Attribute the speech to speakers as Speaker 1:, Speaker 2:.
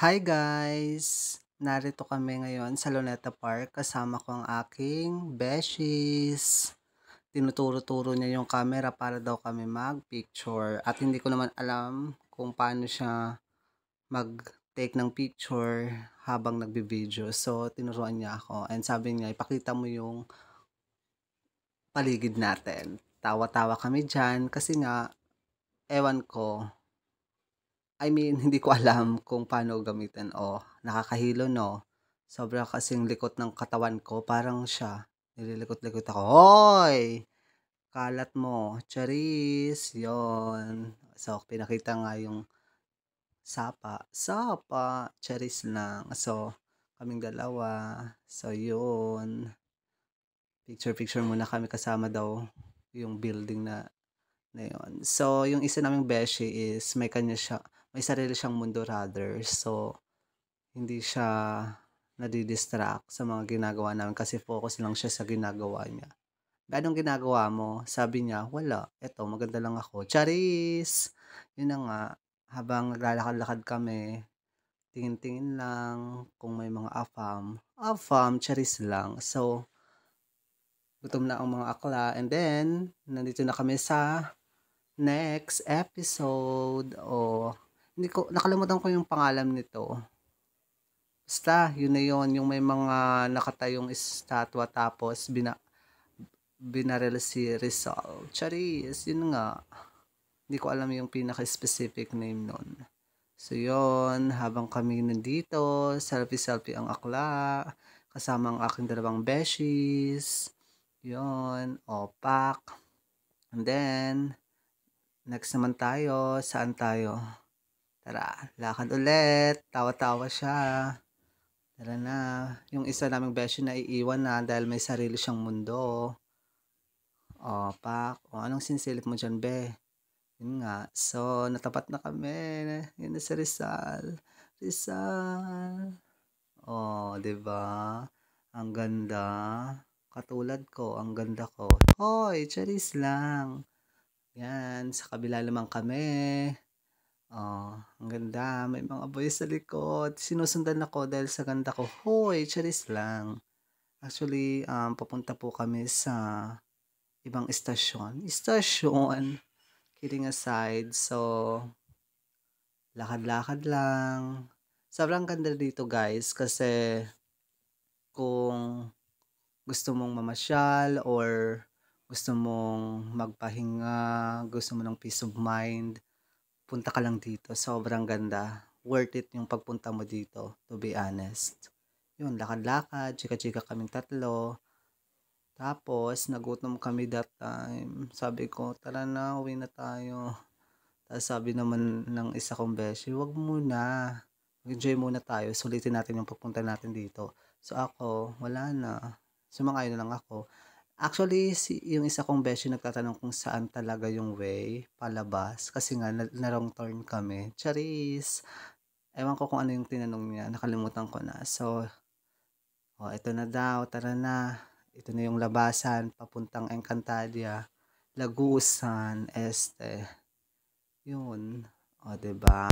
Speaker 1: Hi guys! Narito kami ngayon sa Luneta Park kasama ko ang aking beshies. Tinuturo-turo niya yung camera para daw kami mag-picture. At hindi ko naman alam kung paano siya mag-take ng picture habang nagbi-video. So, tinuruan niya ako. And sabi niya, ipakita mo yung paligid natin. Tawa-tawa kami dyan kasi nga, ewan ko, I mean, hindi ko alam kung paano gamitin o oh, nakakahilo no. Sobra kasing likot ng katawan ko, parang siya. Nililikot-likot ako. Hoy! Kalat mo. Charis. yon So, pinakita nga yung sapa. Sapa. Charis lang. So, kaming dalawa. So, yun. Picture-picture muna kami kasama daw yung building na na yun. So, yung isa naming beshi is may kanya siya may sarili siyang mundo rather. So, hindi siya nadidistract sa mga ginagawa namin kasi focus lang siya sa ginagawa niya. Ganong ginagawa mo? Sabi niya, wala. Eto, maganda lang ako. Charis! Yun na nga, habang naglalakad-lakad kami, tingin-tingin lang kung may mga afam. Afam, charis lang. So, gutom na ang mga akla. And then, nandito na kami sa next episode. O, oh, hindi ko, nakalimutan ko yung pangalan nito. Basta, yun na yun, yung may mga nakatayong estatwa tapos bina, binaril si Rizal. Charis, yun nga. Hindi ko alam yung pinaka-specific name nun. So, yun, habang kami nandito, selfie-selfie ang akla, kasama ang aking dalawang beshies, yun, opak. And then, next naman tayo, saan tayo? Tara, lakad ulit. Tawa-tawa siya. Tara na. Yung isa naming beshi na iiwan na dahil may sarili siyang mundo. O, pak. O, anong sinsilip mo dyan, be? Yun nga. So, natapat na kami. Yun na si Rizal. Rizal. O, ba diba? Ang ganda. Katulad ko, ang ganda ko. Hoy, charis lang. Yan, sa kabila naman kami. Oh, ang ganda. May mga boys sa likod. Sinusundan ako dahil sa ganda ko. Hoy, charis lang. Actually, um, papunta po kami sa ibang istasyon. Istasyon! Kidding aside. So, lakad-lakad lang. Sobrang ganda dito guys kasi kung gusto mong mamasyal or gusto mong magpahinga, gusto mo ng peace of mind, punta ka lang dito. Sobrang ganda. Worth it yung pagpunta mo dito, to be honest. Yun, lakad-lakad, chika-chika kaming tatlo. Tapos, nagutom kami that time. Sabi ko, tara na, uwi na tayo. Tapos sabi naman ng isa kong beshi, wag muna. Enjoy muna tayo. Sulitin natin yung pagpunta natin dito. So ako, wala na. Sumangay na lang ako. Actually, si, yung isa kong beshi nagtatanong kung saan talaga yung way palabas kasi nga na, wrong turn kami. Charis! Ewan ko kung ano yung tinanong niya. Nakalimutan ko na. So, oh, ito na daw. Tara na. Ito na yung labasan. Papuntang Encantadia. Lagusan. Este. Yun. O, oh, ba diba?